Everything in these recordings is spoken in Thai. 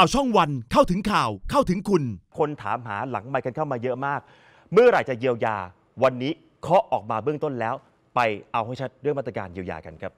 ข่าวช่องวันเข้าถึงข่าวเข้าถึงคุณ คนถามหาหลังไมค์กันเข้ามาเยอะมาก เมื่อไหร่จะเยียวยาวันนี้เคาะออกมาเบื้องต้นแล้วไปเอาให้ชัดเรื่องมาตรการเยียวยากันครับ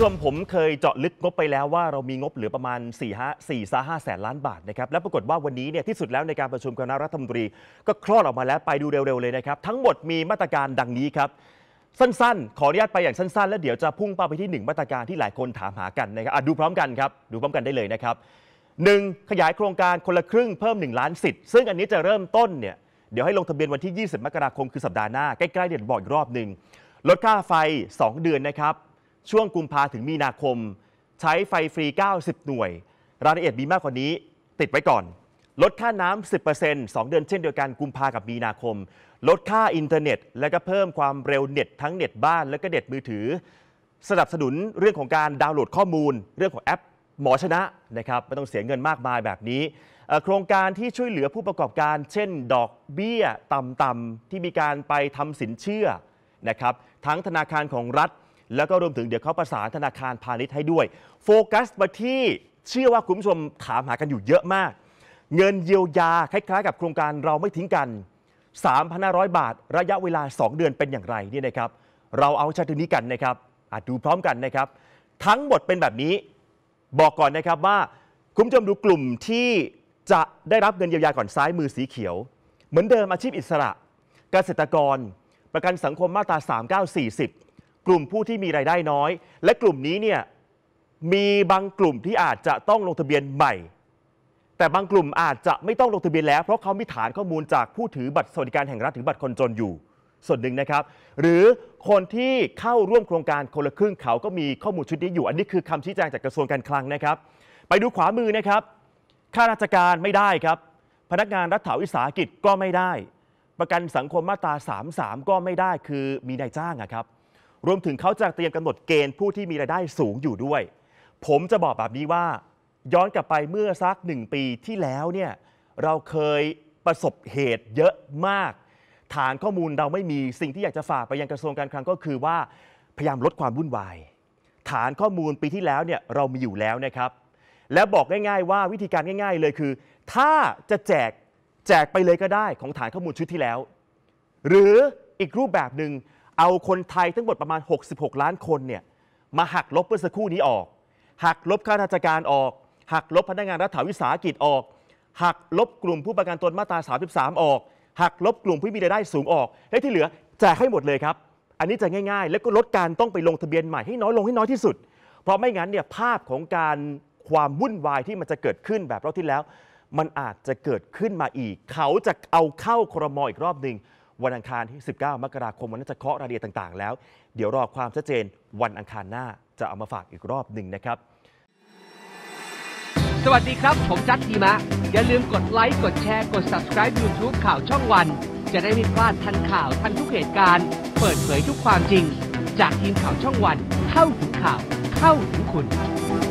ผู้ชมผมเคยเจาะลึกงบไปแล้วว่าเรามีงบเหลือประมาณ4ี่ห้าสี่ซาห้าแสนล้านบาทนะครับ และปรากฏว่าวันนี้เนี่ยที่สุดแล้วในการประชุมคณะรัฐมนตรีก็คลอดออกมาแล้วไปดูเร็วๆเลยนะครับ ทั้งหมดมีมาตรการดังนี้ครับสั้นๆ ขออนุญาตไปอย่างสั้นๆแล้วเดี๋ยวจะพุ่งเป้าไปที่ 1 มาตรการที่หลายคนถามหากันนะครับดูพร้อมกันครับ ดูพร้อมกันได้เลยนะครับหนึ่งขยายโครงการคนละครึ่งเพิ่ม1ล้านสิทธิ์ซึ่งอันนี้จะเริ่มต้นเนี่ยเดี๋ยวให้ลงทะเบียนวันที่ 20มกราคม คือสัปดาห์หน้าใกล้ๆเดี๋ยวบอกอีกรอบหนึ่ง ลดค่าไฟ 2 เดือนนะครับช่วงกุมภาถึงมีนาคม ใช้ไฟฟรี 90 หน่วย รายละเอียดมีมากกว่านี้ ติดไว้ก่อน ลดค่าน้ำ10% 2 เดือนเช่นเดียวกันกุมภากับมีนาคม ลดค่าอินเทอร์เน็ตและก็เพิ่มความเร็วเน็ต ทั้งเน็ตบ้าน และก็เน็ตมือถือสนับสนุนเรื่องของการดาวน์โหลดข้อมูล เรื่องของแอป หมอชนะนะครับไม่ต้องเสียเงินมากมายแบบนี้โครงการที่ช่วยเหลือผู้ประกอบการ เช่น ดอกเบี้ยต่ำๆที่มีการไปทำสินเชื่อนะครับทั้งธนาคารของรัฐแล้วก็รวมถึงเดี๋ยวเขาประสานธนาคารพาณิชย์ให้ด้วย โฟกัสไปที่เชื่อว่าคุณผู้ชมถามหากันอยู่เยอะมาก เงินเยียวยาคล้ายๆกับโครงการเราไม่ทิ้งกัน 3,500 บาท ระยะเวลา 2 เดือนเป็นอย่างไรนี่นะครับเราเอาชัดนี้กันนะครับ อาจดูพร้อมกันนะครับ ทั้งหมดเป็นแบบนี้บอกก่อนนะครับว่า คุณผู้ชมดูกลุ่มที่จะได้รับเงินเยียวยาก่อนซ้ายมือสีเขียว เหมือนเดิมอาชีพอิสระ เกษตรกร ประกันสังคมมาตรา3940กลุ่มผู้ที่มีรายได้น้อย และกลุ่มนี้เนี่ยมีบางกลุ่มที่อาจจะต้องลงทะเบียนใหม่ แต่บางกลุ่มอาจจะไม่ต้องลงทะเบียนแล้ว เพราะเขามีฐานข้อมูลจากผู้ถือบัตรสวัสดิการแห่งรัฐถือบัตรคนจนอยู่ส่วนหนึ่งนะครับ หรือคนที่เข้าร่วมโครงการคนละครึ่งเขาก็มีข้อมูลชุดนี้อยู่อันนี้คือคำชี้แจงจากกระทรวงการคลังนะครับ ไปดูขวามือนะครับข้าราชการไม่ได้ครับ พนักงานรัฐวิสาหกิจก็ไม่ได้ ประกันสังคมมาตรา 33 ก็ไม่ได้คือมีนายจ้างอะครับรวมถึงเขาจะเตรียมกำหนดเกณฑ์ผู้ที่มีรายได้สูงอยู่ด้วย ผมจะบอกแบบนี้ว่าย้อนกลับไปเมื่อสักหนึ่งปีที่แล้วเนี่ยเราเคยประสบเหตุเยอะมาก ฐานข้อมูลเราไม่มีสิ่งที่อยากจะฝากไปยังกระทรวงการคลัง ก็คือว่าพยายามลดความวุ่นวายฐานข้อมูลปีที่แล้วเนี่ยเรามีอยู่แล้วนะครับ แล้วบอกง่าย ๆ ว่าวิธีการง่ายๆเลยคือ ถ้าจะแจกแจกไปเลยก็ได้ของฐานข้อมูลชุดที่แล้ว หรืออีกรูปแบบหนึ่งเอาคนไทยทั้งหมดประมาณ 66 ล้านคนเนี่ยมาหักลบเมื่อสักครู่นี้ออกหักลบข้าราชการออก หักลบพนักงานรัฐวิสาหกิจออก หักลบกลุ่มผู้ประกันตนมาตรา33 ออกหักลบกลุ่มผู้มีรายได้สูงออกและที่เหลือแจกให้หมดเลยครับ อันนี้จะง่าย ๆ แล้วก็ลดการต้องไปลงทะเบียนใหม่ให้น้อยลงให้น้อยที่สุด เพราะไม่งั้นเนี่ยภาพของการความวุ่นวายที่มันจะเกิดขึ้นแบบรอบที่แล้ว มันอาจจะเกิดขึ้นมาอีก เขาจะเอาเข้าครมออีกรอบหนึ่งวันอังคารที่ 19 มกราคมวันนั้จะเคาะรายละเอียดต่างๆ แล้ว เดี๋ยวรอความชัดเจนวันอังคารหน้าจะเอามาฝากอีกรอบหนึ่งนะครับ สวัสดีครับ ผมจัดทีมะอย่าลืมกดไลค์กดแชร์กด subscribe YouTube ข่าวช่องวัน จะได้ไม่พลาดทันข่าวทันทุกเหตุการณ์เปิดเผยทุกความจริง จากทีมข่าวช่องวัน เข้าถึงข่าวเข้าถึงคุณ